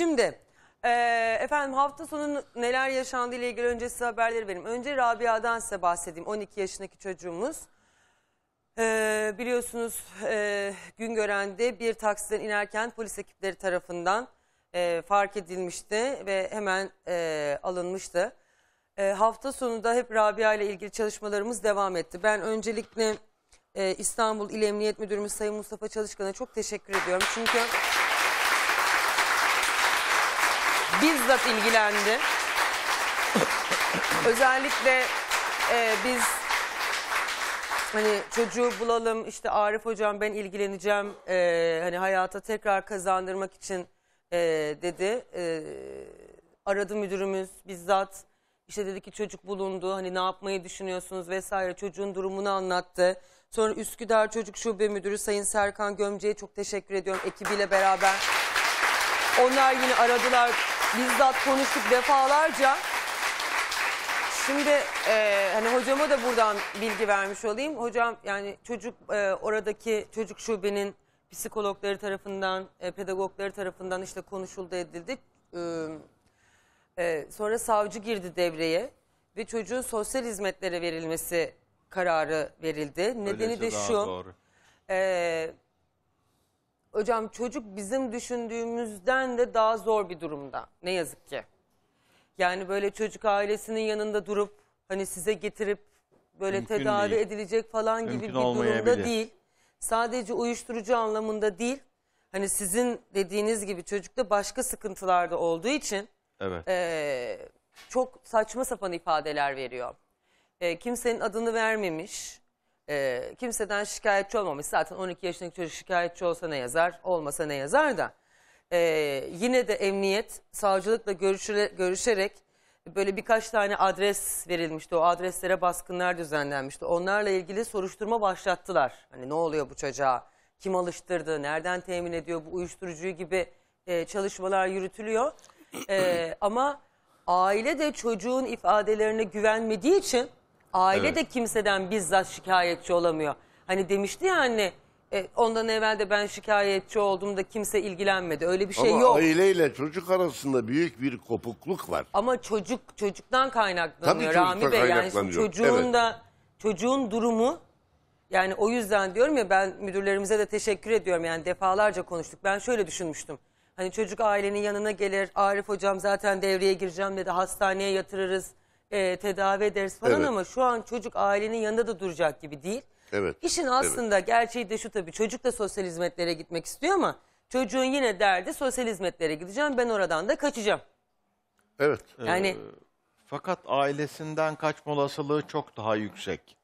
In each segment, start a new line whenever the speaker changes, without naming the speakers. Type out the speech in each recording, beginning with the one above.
Şimdi e, efendim hafta sonu neler yaşandığı ile ilgili önce size haberleri vereyim. Önce Rabia'dan size bahsedeyim. 12 yaşındaki çocuğumuz. E, biliyorsunuz e, görende bir taksiden inerken polis ekipleri tarafından e, fark edilmişti ve hemen e, alınmıştı. E, hafta sonu da hep Rabia ile ilgili çalışmalarımız devam etti. Ben öncelikle e, İstanbul İl Emniyet Müdürümüz Sayın Mustafa Çalışkan'a çok teşekkür ediyorum. Çünkü bizzat ilgilendi. Özellikle e, biz hani çocuğu bulalım işte Arif hocam ben ilgileneceğim e, hani hayata tekrar kazandırmak için e, dedi. E, aradı müdürümüz bizzat işte dedi ki çocuk bulundu hani ne yapmayı düşünüyorsunuz vesaire çocuğun durumunu anlattı. Sonra Üsküdar Çocuk Şube Müdürü Sayın Serkan Gömce'ye çok teşekkür ediyorum ekibiyle beraber. Onlar yine aradılar bizzat konuştuk defalarca. Şimdi e, hani hocama da buradan bilgi vermiş olayım. Hocam yani çocuk e, oradaki çocuk şubenin psikologları tarafından, e, pedagogları tarafından işte konuşuldu edildi. E, e, sonra savcı girdi devreye ve çocuğun sosyal hizmetlere verilmesi kararı verildi. Nedeni Öyleyse de şu. Doğru. E, Hocam çocuk bizim düşündüğümüzden de daha zor bir durumda ne yazık ki. Yani böyle çocuk ailesinin yanında durup hani size getirip böyle Mümkün tedavi değil. edilecek falan Mümkün gibi bir durumda değil. Sadece uyuşturucu anlamında değil. Hani sizin dediğiniz gibi çocukta başka sıkıntılarda olduğu için evet. e, çok saçma sapan ifadeler veriyor. E, kimsenin adını vermemiş e, kimseden şikayetçi olmamış. Zaten 12 yaşındaki çocuk şikayetçi olsa ne yazar, olmasa ne yazar da. E, yine de emniyet savcılıkla görüşüle, görüşerek böyle birkaç tane adres verilmişti. O adreslere baskınlar düzenlenmişti. Onlarla ilgili soruşturma başlattılar. Hani ne oluyor bu çocuğa? Kim alıştırdı? Nereden temin ediyor bu uyuşturucuyu gibi e, çalışmalar yürütülüyor. E, ama aile de çocuğun ifadelerine güvenmediği için Aile Evet. de kimseden bizzat şikayetçi olamıyor. Hani demişti ya anne e, ondan evvel de ben şikayetçi oldum da kimse ilgilenmedi. Öyle bir şey Ama yok. aileyle
çocuk arasında büyük bir kopukluk var.
Ama çocuk çocuktan Tabii kaynaklanıyor çocuktan Rami Bey. Yani çocuğun evet. da çocuğun durumu yani o yüzden diyorum ya ben müdürlerimize de teşekkür ediyorum. Yani defalarca konuştuk. Ben şöyle düşünmüştüm. Hani çocuk ailenin yanına gelir. Arif hocam zaten devreye gireceğim dedi. Hastaneye yatırırız e, tedavi ederiz falan Evet. ama şu an çocuk ailenin yanında da duracak gibi değil. Evet, İşin aslında gerçeği de şu tabii çocuk da sosyal hizmetlere gitmek istiyor ama çocuğun yine derdi sosyal hizmetlere gideceğim ben oradan da kaçacağım.
Evet. Yani ee, Fakat ailesinden kaçma olasılığı çok daha yüksek.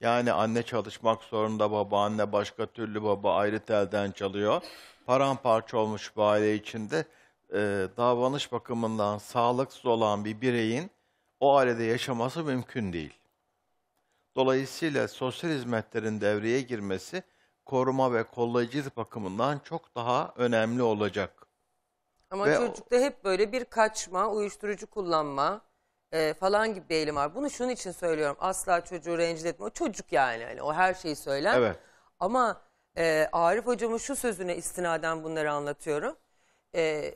Yani anne çalışmak zorunda, baba anne başka türlü baba ayrı telden çalıyor. Paramparça olmuş bir aile içinde e, davranış bakımından sağlıksız olan bir bireyin o ailede yaşaması mümkün değil. Dolayısıyla sosyal hizmetlerin devreye girmesi koruma ve kollayıcılık bakımından çok daha önemli olacak.
Ama ve çocukta hep böyle bir kaçma, uyuşturucu kullanma e, falan gibi bir eğilim var. Bunu şunun için söylüyorum. Asla çocuğu rencide etme. O çocuk yani. yani o her şeyi söyler. Evet. Ama e, Arif hocamın şu sözüne istinaden bunları anlatıyorum. E,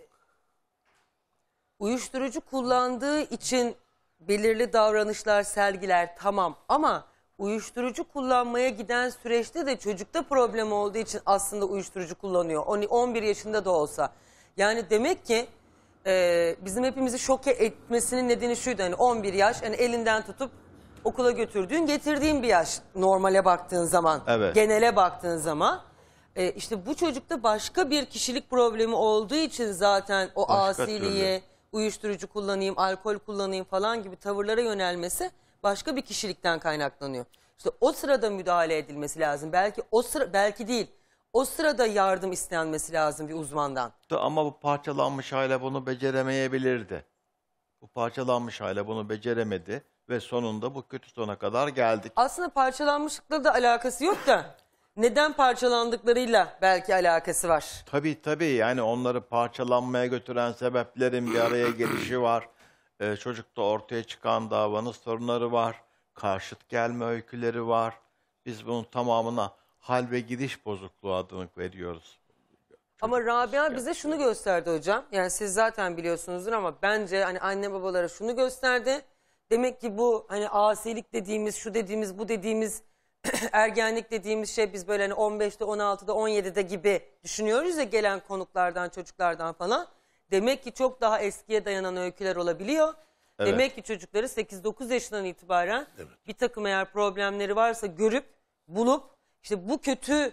uyuşturucu kullandığı için belirli davranışlar sergiler tamam ama uyuşturucu kullanmaya giden süreçte de çocukta problem olduğu için aslında uyuşturucu kullanıyor. 11 yaşında da olsa. Yani demek ki e, bizim hepimizi şoke etmesinin nedeni şuydu. Hani 11 yaş hani elinden tutup okula götürdüğün getirdiğin bir yaş normale baktığın zaman. Evet. Genele baktığın zaman. E, işte bu çocukta başka bir kişilik problemi olduğu için zaten o başka asiliği... Türlü uyuşturucu kullanayım, alkol kullanayım falan gibi tavırlara yönelmesi başka bir kişilikten kaynaklanıyor. İşte o sırada müdahale edilmesi lazım. Belki o sıra belki değil. O sırada yardım istenmesi lazım bir uzmandan. Ama bu parçalanmış
aile bunu beceremeyebilirdi. Bu parçalanmış aile bunu beceremedi ve sonunda bu kötü sona kadar geldik.
Aslında parçalanmışlıkla da alakası yok da neden parçalandıklarıyla belki alakası var.
Tabii tabii yani onları parçalanmaya götüren sebeplerin bir araya gelişi var. Ee, çocukta ortaya çıkan davanın sorunları var. Karşıt gelme öyküleri var. Biz bunun tamamına hal ve gidiş bozukluğu adını veriyoruz.
Ama Rabia bize şunu gösterdi hocam. Yani siz zaten biliyorsunuzdur ama bence hani anne babalara şunu gösterdi. Demek ki bu hani asilik dediğimiz, şu dediğimiz, bu dediğimiz ergenlik dediğimiz şey biz böyle hani 15'te 16'da 17'de gibi düşünüyoruz ya gelen konuklardan çocuklardan falan. Demek ki çok daha eskiye dayanan öyküler olabiliyor. Evet. Demek ki çocukları 8-9 yaşından itibaren evet. bir takım eğer problemleri varsa görüp bulup işte bu kötü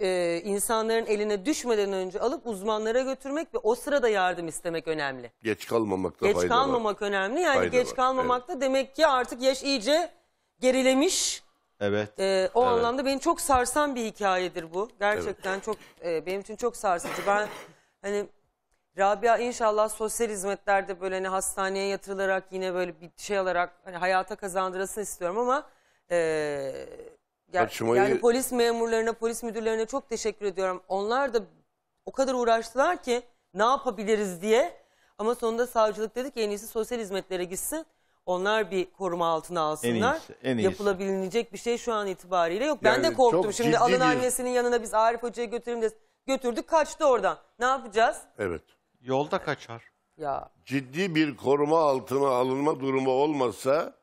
e, insanların eline düşmeden önce alıp uzmanlara götürmek ve o sırada yardım istemek önemli.
Geç kalmamakta geç fayda kalmamak
var. önemli yani fayda geç var. kalmamak evet. da demek ki artık yaş iyice gerilemiş Evet. Ee, o evet. anlamda beni çok sarsan bir hikayedir bu. Gerçekten evet. çok e, benim için çok sarsıcı. Ben hani Rabia inşallah sosyal hizmetlerde böyle hani hastaneye yatırılarak yine böyle bir şey alarak hani hayata kazandırasın istiyorum ama e, ger- Açmayı... yani polis memurlarına, polis müdürlerine çok teşekkür ediyorum. Onlar da o kadar uğraştılar ki ne yapabiliriz diye. Ama sonunda savcılık dedi ki en iyisi sosyal hizmetlere gitsin. Onlar bir koruma altına alsınlar. En iyisi, en iyisi. Yapılabilecek bir şey şu an itibariyle yok. Yani ben de korktum. Şimdi alın annesinin yanına biz Arif Hoca'ya götüreyim de götürdük kaçtı oradan. Ne yapacağız?
Evet. Yolda kaçar. Ya. Ciddi bir koruma altına alınma durumu olmasa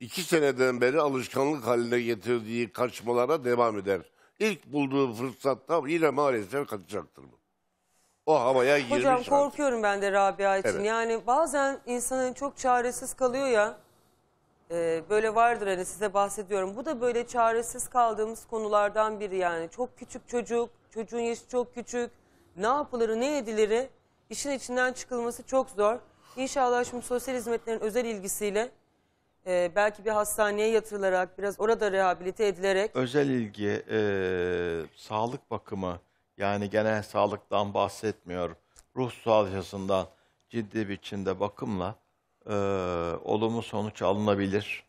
iki seneden beri alışkanlık haline getirdiği kaçmalara devam eder. İlk bulduğu fırsatta yine maalesef kaçacaktır bu o havaya girmiş. Hocam
korkuyorum ben de Rabia için. Evet. Yani bazen insanın hani çok çaresiz kalıyor ya. E, böyle vardır hani size bahsediyorum. Bu da böyle çaresiz kaldığımız konulardan biri yani. Çok küçük çocuk, çocuğun yaşı çok küçük. Ne yapılır, ne edilir? İşin içinden çıkılması çok zor. İnşallah şimdi sosyal hizmetlerin özel ilgisiyle e, belki bir hastaneye yatırılarak biraz orada rehabilite edilerek.
Özel ilgi, e, sağlık bakımı, yani genel sağlıktan bahsetmiyor. Ruh sağlıcısından ciddi biçimde bakımla e, olumlu sonuç alınabilir.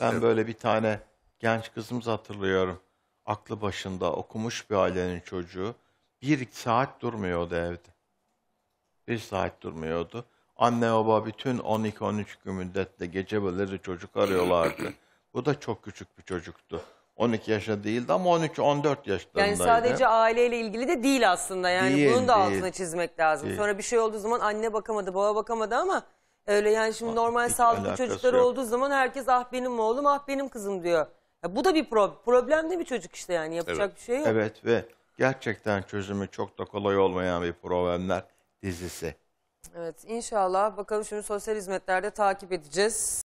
Ben evet. böyle bir tane genç kızımız hatırlıyorum. Aklı başında okumuş bir ailenin çocuğu. Bir saat durmuyordu evde. Bir saat durmuyordu. Anne baba bütün 12-13 gün müddetle gece bölleri çocuk arıyorlardı. Bu da çok küçük bir çocuktu. 12 yaşa değildi ama 13-14 yaşlarındaydı. Yani sadece
aileyle ilgili de değil aslında yani Değil, bunun da değil. altına çizmek lazım. Değil. Sonra bir şey olduğu zaman anne bakamadı baba bakamadı ama öyle yani şimdi normal hiç sağlıklı çocuklar yok. olduğu zaman herkes ah benim oğlum ah benim kızım diyor. Ya bu da bir problem. Problemli bir çocuk işte yani yapacak Evet. bir şey yok.
Evet ve gerçekten çözümü çok da kolay olmayan bir problemler dizisi.
Evet inşallah bakalım şimdi sosyal hizmetlerde takip edeceğiz.